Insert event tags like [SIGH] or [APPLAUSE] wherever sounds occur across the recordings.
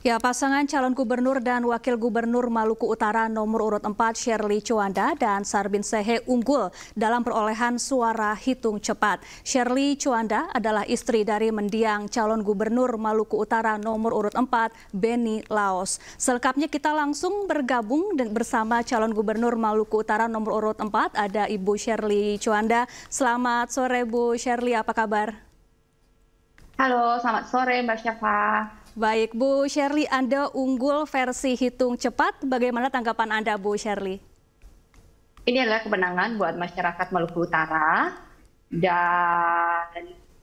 Ya, pasangan calon gubernur dan wakil gubernur Maluku Utara nomor urut 4 Shirley Cuanda dan Sarbin Sehe unggul dalam perolehan suara hitung cepat. Shirley Cuanda adalah istri dari mendiang calon gubernur Maluku Utara nomor urut 4 Benny Laos. Selengkapnya kita langsung bergabung bersama calon gubernur Maluku Utara nomor urut 4 ada Ibu Shirley Cuanda. Selamat sore Bu Shirley, apa kabar? Halo, selamat sore Mbak Syafa. Baik, Bu Sherly, Anda unggul versi hitung cepat. Bagaimana tanggapan Anda, Bu Sherly? Ini adalah kemenangan buat masyarakat Maluku Utara dan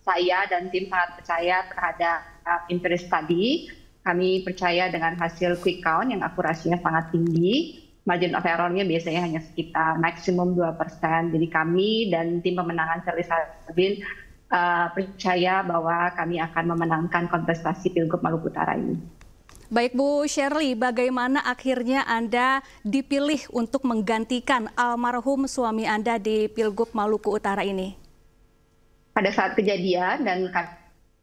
saya dan tim sangat percaya terhadap uh, impres tadi. Kami percaya dengan hasil quick count yang akurasinya sangat tinggi margin of error-nya biasanya hanya sekitar maksimum 2%. Jadi kami dan tim pemenangan Sherly Sabin Eh, percaya bahwa kami akan memenangkan kontestasi Pilgub Maluku Utara ini. Baik Bu Shirley, bagaimana akhirnya Anda dipilih untuk menggantikan almarhum suami Anda di Pilgub Maluku Utara ini? Pada saat kejadian dan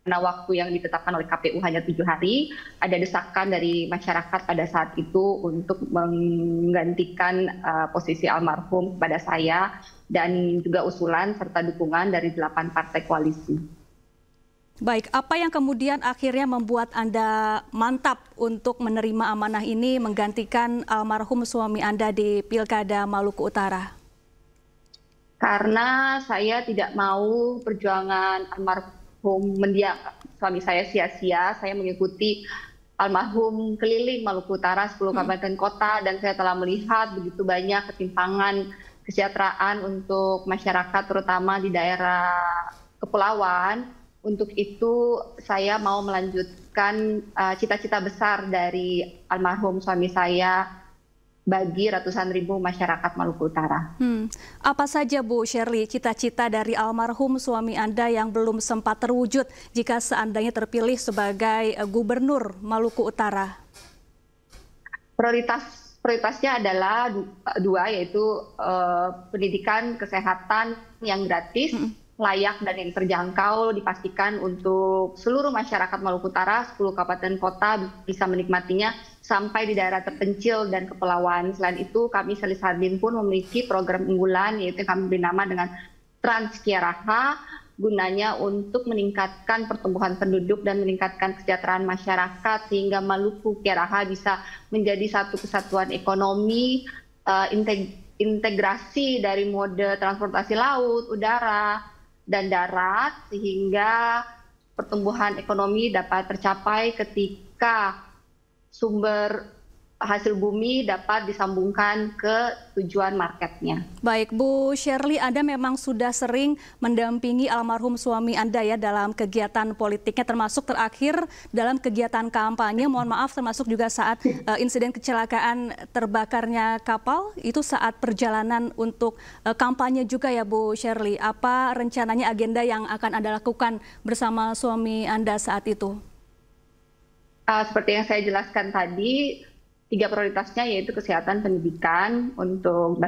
karena waktu yang ditetapkan oleh KPU hanya tujuh hari, ada desakan dari masyarakat pada saat itu untuk menggantikan uh, posisi almarhum kepada saya dan juga usulan serta dukungan dari delapan partai koalisi. Baik, apa yang kemudian akhirnya membuat Anda mantap untuk menerima amanah ini menggantikan almarhum suami Anda di Pilkada Maluku Utara? Karena saya tidak mau perjuangan almarhum almarhum mendiang suami saya sia-sia, saya mengikuti almarhum keliling Maluku Utara 10 hmm. kabupaten kota dan saya telah melihat begitu banyak ketimpangan kesejahteraan untuk masyarakat terutama di daerah kepulauan. Untuk itu saya mau melanjutkan eh, cita-cita uh, cita -cita besar dari almarhum suami saya bagi ratusan ribu masyarakat Maluku Utara. Hmm. Apa saja Bu Shirley cita-cita dari almarhum suami Anda yang belum sempat terwujud jika seandainya terpilih sebagai eh, gubernur Maluku Utara? Prioritas prioritasnya adalah dua yaitu uh, pendidikan kesehatan yang gratis. Hmm layak dan yang terjangkau dipastikan untuk seluruh masyarakat Maluku Utara, 10 kabupaten kota bisa menikmatinya sampai di daerah terpencil dan kepulauan. Selain itu, kami Selis Hardin pun memiliki program unggulan yaitu kami beri nama dengan Transkiaraha gunanya untuk meningkatkan pertumbuhan penduduk dan meningkatkan kesejahteraan masyarakat sehingga Maluku Kiaraha bisa menjadi satu kesatuan ekonomi uh, integrasi dari mode transportasi laut, udara, dan darat sehingga pertumbuhan ekonomi dapat tercapai ketika sumber hasil bumi dapat disambungkan ke tujuan marketnya. Baik, Bu Shirley, Anda memang sudah sering mendampingi almarhum suami Anda ya dalam kegiatan politiknya, termasuk terakhir dalam kegiatan kampanye. Mohon maaf, termasuk juga saat uh, insiden kecelakaan terbakarnya kapal, itu saat perjalanan untuk uh, kampanye juga ya Bu Shirley. Apa rencananya agenda yang akan Anda lakukan bersama suami Anda saat itu? Uh, seperti yang saya jelaskan tadi, tiga prioritasnya yaitu kesehatan, pendidikan untuk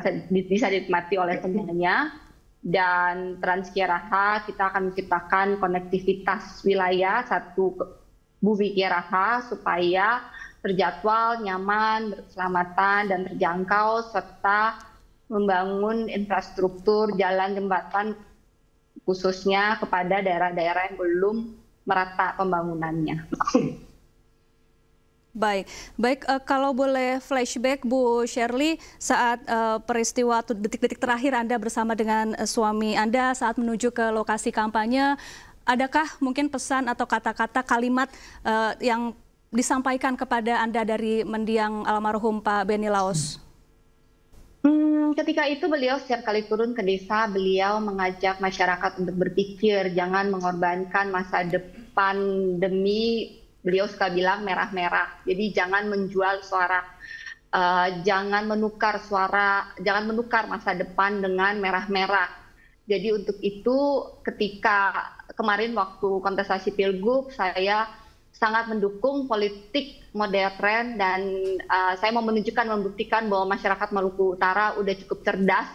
bisa dinikmati oleh semuanya dan Transkiaraha kita akan menciptakan konektivitas wilayah satu bumi Kiaraha supaya terjadwal, nyaman, berkeselamatan dan terjangkau serta membangun infrastruktur jalan jembatan khususnya kepada daerah-daerah yang belum merata pembangunannya. [CLEARS THROAT] Baik, baik uh, kalau boleh flashback Bu Shirley saat uh, peristiwa detik-detik terakhir Anda bersama dengan uh, suami Anda saat menuju ke lokasi kampanye, adakah mungkin pesan atau kata-kata kalimat uh, yang disampaikan kepada Anda dari mendiang almarhum Pak Beni Laos? Hmm, ketika itu beliau setiap kali turun ke desa, beliau mengajak masyarakat untuk berpikir, jangan mengorbankan masa depan demi beliau suka bilang merah-merah. Jadi jangan menjual suara, uh, jangan menukar suara, jangan menukar masa depan dengan merah-merah. Jadi untuk itu ketika kemarin waktu kontestasi pilgub saya sangat mendukung politik modern dan uh, saya mau menunjukkan membuktikan bahwa masyarakat Maluku Utara udah cukup cerdas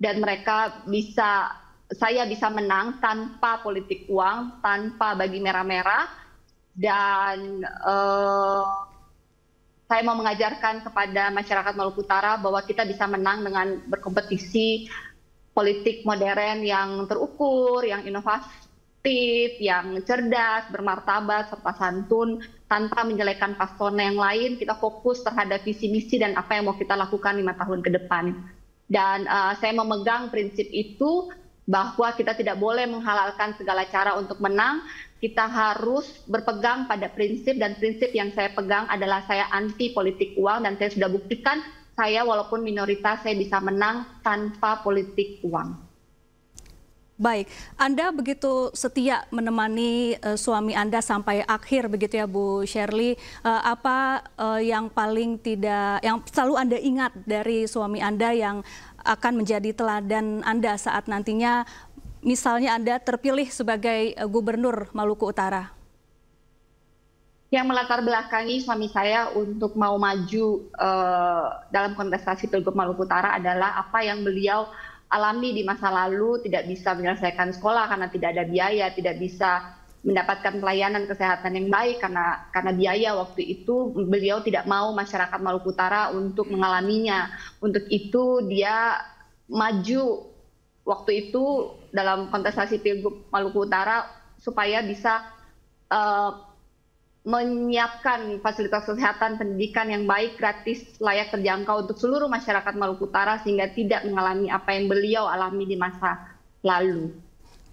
dan mereka bisa saya bisa menang tanpa politik uang, tanpa bagi merah-merah dan uh, saya mau mengajarkan kepada masyarakat Maluku Utara bahwa kita bisa menang dengan berkompetisi politik modern yang terukur, yang inovatif, yang cerdas, bermartabat, serta santun, tanpa menjelekan paslon yang lain. Kita fokus terhadap visi misi dan apa yang mau kita lakukan lima tahun ke depan. Dan uh, saya memegang prinsip itu bahwa kita tidak boleh menghalalkan segala cara untuk menang. Kita harus berpegang pada prinsip dan prinsip yang saya pegang adalah saya anti politik uang dan saya sudah buktikan saya walaupun minoritas saya bisa menang tanpa politik uang. Baik, Anda begitu setia menemani uh, suami Anda sampai akhir begitu ya Bu Shirley. Uh, apa uh, yang paling tidak, yang selalu Anda ingat dari suami Anda yang akan menjadi teladan Anda saat nantinya misalnya Anda terpilih sebagai uh, Gubernur Maluku Utara? Yang melatar belakangi suami saya untuk mau maju uh, dalam kontestasi Pilgub Maluku Utara adalah apa yang beliau alami di masa lalu, tidak bisa menyelesaikan sekolah karena tidak ada biaya, tidak bisa mendapatkan pelayanan kesehatan yang baik karena karena biaya waktu itu beliau tidak mau masyarakat Maluku Utara untuk mengalaminya. Untuk itu dia maju waktu itu dalam kontestasi Pilgub Maluku Utara supaya bisa uh, menyiapkan fasilitas kesehatan pendidikan yang baik, gratis, layak terjangkau untuk seluruh masyarakat Maluku Utara sehingga tidak mengalami apa yang beliau alami di masa lalu.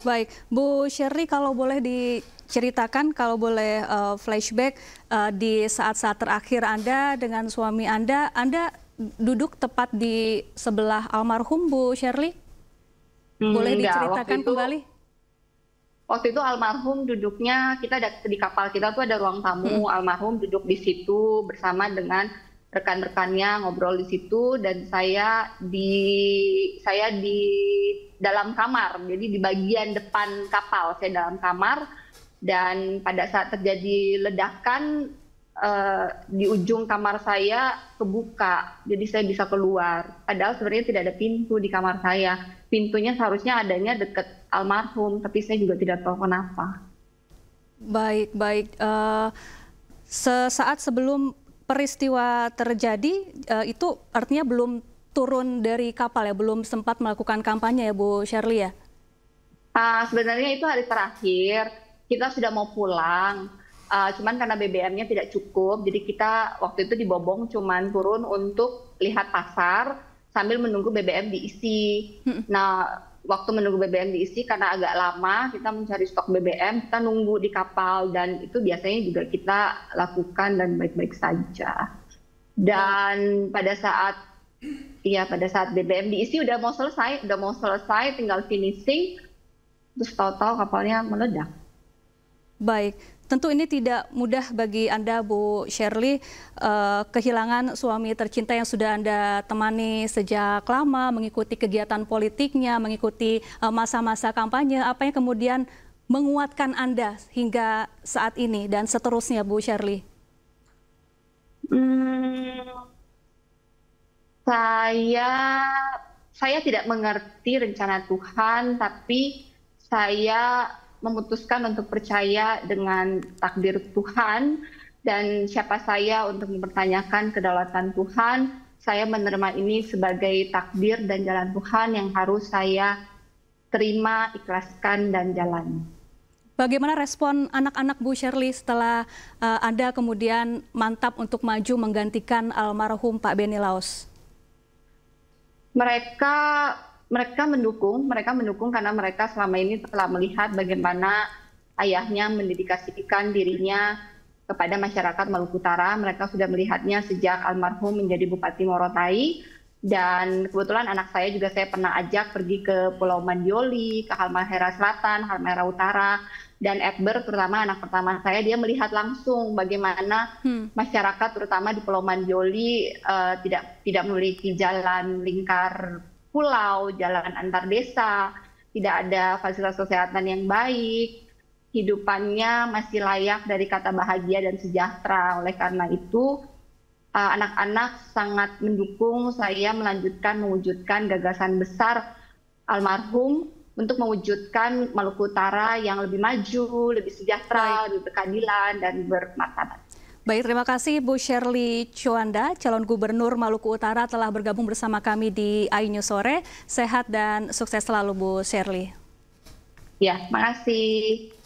Baik, Bu Sherly, kalau boleh diceritakan, kalau boleh uh, flashback uh, di saat-saat terakhir Anda dengan suami Anda, Anda duduk tepat di sebelah almarhum Bu Sherly? Hmm, boleh Enggak, diceritakan waktu itu, kembali? waktu itu almarhum duduknya kita ada di kapal kita tuh ada ruang tamu hmm. almarhum duduk di situ bersama dengan rekan-rekannya ngobrol di situ dan saya di saya di dalam kamar jadi di bagian depan kapal saya dalam kamar dan pada saat terjadi ledakan Eh, di ujung kamar saya kebuka, jadi saya bisa keluar. Padahal sebenarnya tidak ada pintu di kamar saya. Pintunya seharusnya adanya dekat almarhum, tapi saya juga tidak tahu kenapa. Baik, baik. Uh, sesaat sebelum peristiwa terjadi, uh, itu artinya belum turun dari kapal ya, belum sempat melakukan kampanye ya Bu Shirley ya? Uh, sebenarnya itu hari terakhir, kita sudah mau pulang uh, cuman karena BBM-nya tidak cukup, jadi kita waktu itu dibobong cuman turun untuk lihat pasar sambil menunggu BBM diisi. Hmm. Nah, waktu menunggu BBM diisi karena agak lama, kita mencari stok BBM, kita nunggu di kapal dan itu biasanya juga kita lakukan dan baik-baik saja. Dan pada saat Iya, pada saat BBM diisi udah mau selesai, udah mau selesai, tinggal finishing, terus tahu-tahu kapalnya meledak. Baik, Tentu ini tidak mudah bagi Anda, Bu Shirley, uh, kehilangan suami tercinta yang sudah Anda temani sejak lama, mengikuti kegiatan politiknya, mengikuti eh, masa-masa uh, kampanye. Apa yang kemudian menguatkan Anda hingga saat ini dan seterusnya, Bu Shirley? Hmm, saya saya tidak mengerti rencana Tuhan, tapi saya memutuskan untuk percaya dengan takdir Tuhan dan siapa saya untuk mempertanyakan kedaulatan Tuhan. Saya menerima ini sebagai takdir dan jalan Tuhan yang harus saya terima, ikhlaskan, dan jalani. Bagaimana respon anak-anak Bu Shirley setelah uh, Anda kemudian mantap untuk maju menggantikan almarhum Pak Beni Laos? Mereka mereka mendukung, mereka mendukung karena mereka selama ini telah melihat bagaimana ayahnya mendedikasikan dirinya kepada masyarakat Maluku Utara. Mereka sudah melihatnya sejak almarhum menjadi Bupati Morotai. Dan kebetulan anak saya juga saya pernah ajak pergi ke Pulau Mandioli, ke Halmahera Selatan, Halmahera Utara, dan Edber terutama anak pertama saya dia melihat langsung bagaimana hmm. masyarakat terutama di Pulau Mandioli uh, eh, tidak tidak memiliki jalan lingkar pulau, jalan antar desa, tidak ada fasilitas kesehatan yang baik, hidupannya masih layak dari kata bahagia dan sejahtera. Oleh karena itu, uh, anak-anak sangat mendukung saya melanjutkan mewujudkan gagasan besar almarhum untuk mewujudkan Maluku Utara yang lebih maju, lebih sejahtera, lebih berkeadilan dan bermartabat. Baik, terima kasih Bu Shirley Cuanda, calon gubernur Maluku Utara telah bergabung bersama kami di Ainyu Sore. Sehat dan sukses selalu Bu Shirley. Ya, makasih.